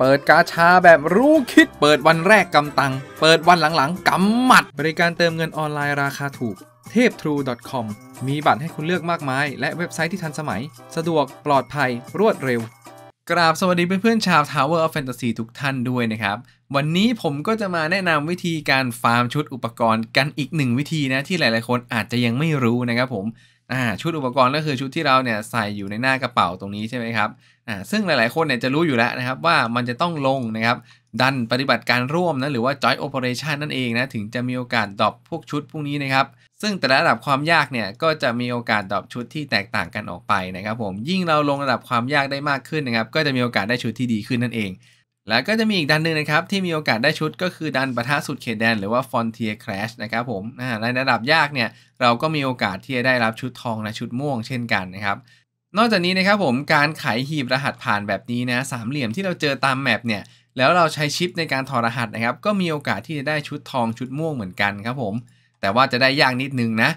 เปิดกาชาแบบรู้คิด เปิดวันแรกกำตัง เปิดวันหลังๆกำหมัด บริการเติมเงินออนไลน์ราคาถูกเทพ True com มีบัตรให้คุณเลือกมากมาย และเว็บไซต์ที่ทันสมัย สะดวกปลอดภัยรวดเร็ว กราบสวัสดีเพื่อนๆชาว Tower of Fantasy ทุกท่านด้วยนะครับ วันนี้ผมก็จะมาแนะนำวิธีการฟาร์มชุดอุปกรณ์ กันอีกหนึ่งวิธีนะที่หลาย ๆ คนอาจจะยังไม่รู้นะครับผมอ่าชุดอุปกรณ์ก็คือชุดที่เราเนี่ยใส่อยู่ในหน้ากระเป๋าตรงนี้ใช่ไหมครับอ่าซึ่งหลาย ๆ คนเนี่ยจะรู้อยู่แล้วนะครับว่ามันจะต้องลงนะครับ ดันปฏิบัติการร่วมนะหรือว่า joint operation นั่นเองนะถึงจะมีโอกาสดรอปพวกชุดพวกนี้นะครับซึ่งแต่ละระดับความยากเนี่ยก็จะมีโอกาสดรอปชุดที่แตกต่างกันออกไปนะครับผม ยิ่งเราลงระดับความยากได้มากขึ้นนะครับก็จะมีโอกาสได้ชุดที่ดีขึ้นนั่นเองแล้วก็จะมีอีกดันหนึ่งนะครับ ที่มีโอกาสได้ชุดก็คือดันปะทะสุดเขตแดนหรือว่า Frontier Crash นะครับผม ในระดับยากเนี่ย เราก็มีโอกาสที่จะได้รับชุดทองและชุดม่วงเช่นกันนะครับ นอกจากนี้นะครับผมการไขหีบรหัสผ่านแบบนี้นะ สามเหลี่ยมที่เราเจอตามแมปเนี่ย แล้วเราใช้ชิปในการถอดรหัสนะครับ ก็มีโอกาสที่จะได้ชุดทองชุดม่วงเหมือนกันครับผมแต่ว่าจะได้ยากนิดนึงนะ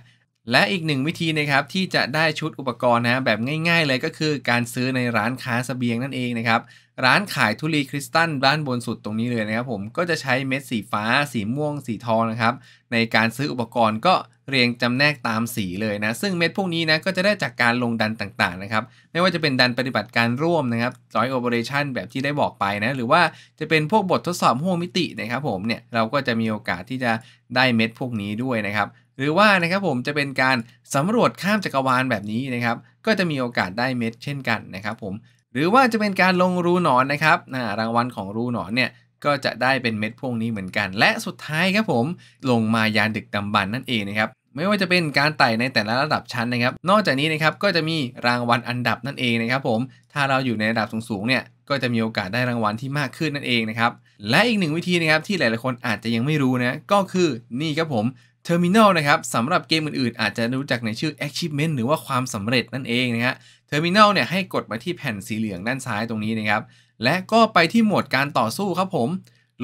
และอีกหนึ่งวิธีนะครับที่จะได้ชุดอุปกรณ์นะแบบง่ายๆเลยก็คือการซื้อในร้านค้าสเสบียงนั่นเองนะครับร้านขายทุลีคริสตัลด้านบนสุดตรงนี้เลยนะครับผมก็จะใช้เม็ดสีฟ้า สีม่วง สีทองนะครับ ในการซื้ออุปกรณ์ก็เรียงจำแนกตามสีเลยนะ ซึ่งเม็ดพวกนี้นะก็จะได้จากการลงดันต่างๆนะครับ ไม่ว่าจะเป็นดันปฏิบัติการร่วมนะครับ joint operation แบบที่ได้บอกไปนะ หรือว่าจะเป็นพวกบททดสอบห่วงมิตินะครับผมเนี่ยเราก็จะมีโอกาสที่จะได้เม็ดพวกนี้ด้วยนะครับหรือว่านะครับผมจะเป็นการสำรวจข้ามจักรวาลแบบนี้นะครับก็จะมีโอกาสได้เม็ดเช่นกันนะครับผมหรือว่าจะเป็นการลงรูหนอนนะครับ รางวัลของรูหนอนเนี่ยก็จะได้เป็นเม็ดพวกนี้เหมือนกัน และสุดท้ายครับผมลงมายานดึกดำบรรนั่นเองนะครับ ไม่ว่าจะเป็นการไต่ในแต่ละระดับชั้นนะครับ นอกจากนี้นะครับก็จะมีรางวัลอันดับนั่นเองนะครับผม ถ้าเราอยู่ในระดับสูงๆเนี่ยก็จะมีโอกาสได้รางวัลที่มากขึ้นนั่นเองนะครับ และอีกหนึ่งวิธีนะครับที่หลายๆคนอาจจะยังไม่รู้นะก็คือนี่ครับผม Terminal นะครับสำหรับเกมอื่นๆ อาจจะรู้จักในชื่อ Achievement หรือว่าความสำเร็จนั่นเองนะฮะ Terminal เนี่ยให้กดมาที่แผ่นสีเหลืองด้านซ้ายตรงนี้นะครับ และก็ไปที่โหมดการต่อสู้ครับผม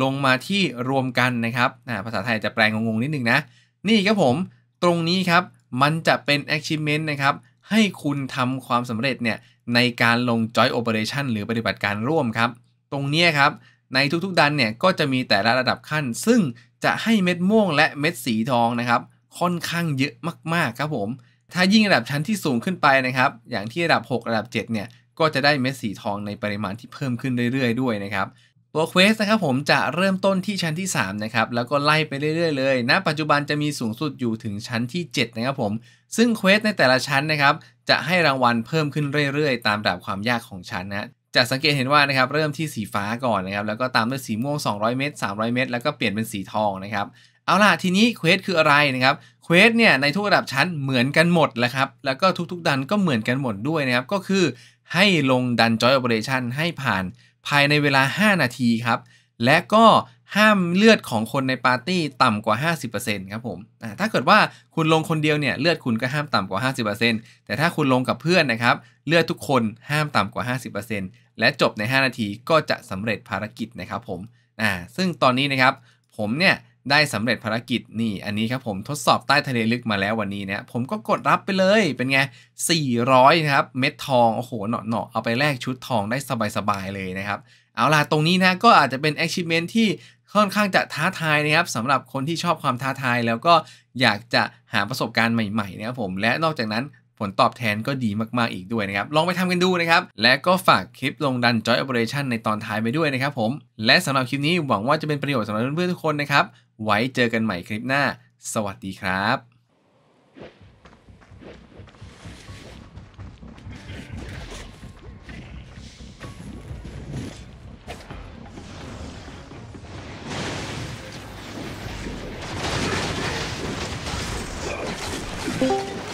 ลงมาที่รวมกันนะครับภาษาไทยจะแปลงงๆนิด นึงนะนี่ครับผม ตรงนี้ครับมันจะเป็น Achievement นะครับ ให้คุณทำความสำเร็จเนี่ยในการลง Joint Operation หรือปฏิบัติการร่วมครับ ตรงนี้ครับในทุกๆ ดันเนี่ยก็จะมีแต่ละระดับขั้น ซึ่งจะให้เม็ดม่วงและเม็ดสีทองนะครับค่อนข้างเยอะมากๆครับผมถ้ายิ่งระดับชั้นที่สูงขึ้นไปนะครับอย่างที่ระดับ 6 ระดับ7เนี่ยก็จะได้เม็ดสีทองในปริมาณที่เพิ่มขึ้นเรื่อยๆด้วยนะครับตัวเควสนะครับผมจะเริ่มต้นที่ชั้นที่ 3 นะครับแล้วก็ไล่ไปเรื่อยๆเลยณนะปัจจุบันจะมีสูงสุดอยู่ถึงชั้นที่7นะครับผมซึ่งเควสในแต่ละชั้นนะครับจะให้รางวัลเพิ่มขึ้นเรื่อยๆ ตามระดับความยากของชั้นนะจะสังเกตเห็นว่านะครับเริ่มที่สีฟ้าก่อนนะครับแล้วก็ตามด้วยสีม่วง 200 เมตร 300 เมตร แล้วก็เปลี่ยนเป็นสีทองนะครับเอาล่ะทีนี้เควสคืออะไรนะครับเควสเนี่ยในทุกระดับชั้นเหมือนกันหมดแหละครับ แล้วก็ทุกๆดันก็เหมือนกันหมดด้วยนะครับ ก็คือให้ลงดันจอยโอเปอเรชันให้ผ่านภายในเวลา 5 นาทีครับ และก็ห้ามเลือดของคนในปาร์ตี้ต่ำกว่า 50%ครับผม ถ้าเกิดว่าคุณลงคนเดียวเนี่ยเลือดคุณก็ห้ามต่ำกว่า 50%แต่ถ้าคุณลงกับเพื่อนนะครับเลือดทุกคนห้ามต่ำกว่า 50%และจบใน 5 นาทีก็จะสำเร็จภารกิจ นะครับผม ซึ่งตอนนี้นะครับผมเนี่ยได้สำเร็จภารกิจนี่อันนี้ครับผมทดสอบใต้ทะเลลึกมาแล้ววันนี้เนี่ยผมก็กดรับไปเลยเป็นไง 400นะครับเม็ดทอง โอ้โหเนาะเนาะเอาไปแลกชุดทองได้สบายๆ เลยนะครับ เอาล่ะตรงนี้นะก็อาจจะเป็น achievement ที่ค่อนข้างจะท้าทายนะครับสำหรับคนที่ชอบความท้าทาย แล้วก็อยากจะหาประสบการณ์ใหม่ๆนะครับผม และนอกจากนั้นผลตอบแทนก็ดีมากๆอีกด้วยนะครับ ลองไปทำกันดูนะครับ และก็ฝากคลิปลงดัน Joy Operation ในตอนท้ายไปด้วยนะครับผม และสำหรับคลิปนี้หวังว่าจะเป็นประโยชน์สำหรับเพื่อนๆทุกคนนะครับ ไว้เจอกันใหม่คลิปหน้า สวัสดีครับえ